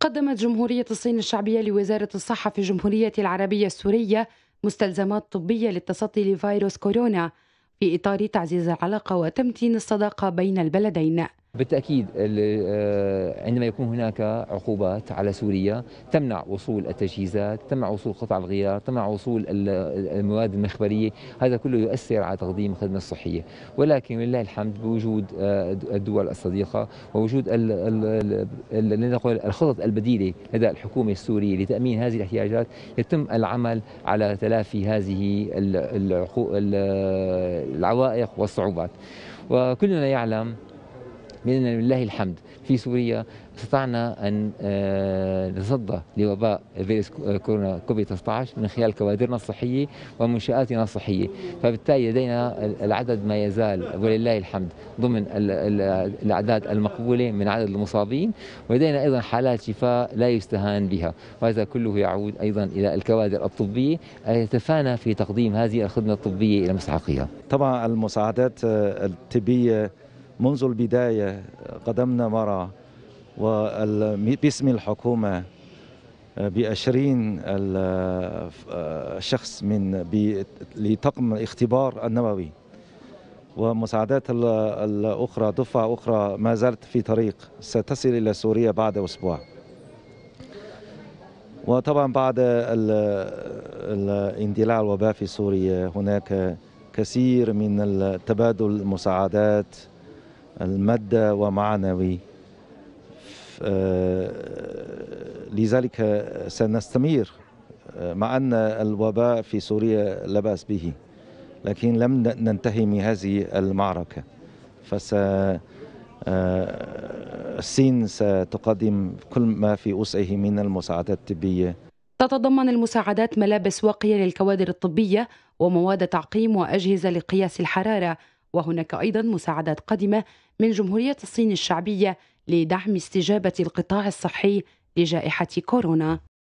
قدمت جمهورية الصين الشعبية لوزارة الصحة في الجمهورية العربية السورية مستلزمات طبية للتصدي لفيروس كورونا في إطار تعزيز العلاقة وتمتين الصداقة بين البلدين بالتأكيد آه، عندما يكون هناك عقوبات على سوريا تمنع وصول التجهيزات تمنع وصول قطع الغيار تمنع وصول المواد المخبرية هذا كله يؤثر على تقديم الخدمة الصحية ولكن لله الحمد بوجود آه، الدول الصديقة ووجود لنقل الخطط البديلة لدى الحكومة السورية لتأمين هذه الاحتياجات يتم العمل على تلافي هذه العوائق والصعوبات وكلنا يعلم بإذن لله الحمد في سوريا استطعنا أن آه، نتصدى لوباء فيروس آه، كورونا كوفيد 19 من خلال كوادرنا الصحية ومنشآتنا الصحية فبالتالي لدينا العدد ما يزال ولله الحمد ضمن الأعداد المقبولة من عدد المصابين ولدينا أيضا حالات شفاء لا يستهان بها وهذا كله يعود أيضا إلى الكوادر الطبية التي تفانى في تقديم هذه الخدمة الطبية إلى مستحقها طبعا المساعدات آه، الطبية منذ البداية قدمنا مرة وباسم الحكومة آه، بأشرين آه، شخص من لطقم الاختبار النووي ومساعدات الأخرى دفعة أخرى ما زالت في طريق ستصل إلى سوريا بعد أسبوع وطبعا بعد اندلاع الوباء في سوريا هناك كثير من تبادل المساعدات المادة ومعنوي آه، لذلك سنستمر آه، مع أن الوباء في سوريا لا بأس به لكن لم ننتهي من هذه المعركة فالصين آه، الصين ستقدم كل ما في وسعه من المساعدات الطبية تتضمن المساعدات ملابس واقية للكوادر الطبية ومواد تعقيم وأجهزة لقياس الحرارة وهناك أيضا مساعدات قادمة من جمهورية الصين الشعبية لدعم استجابة القطاع الصحي لجائحة كورونا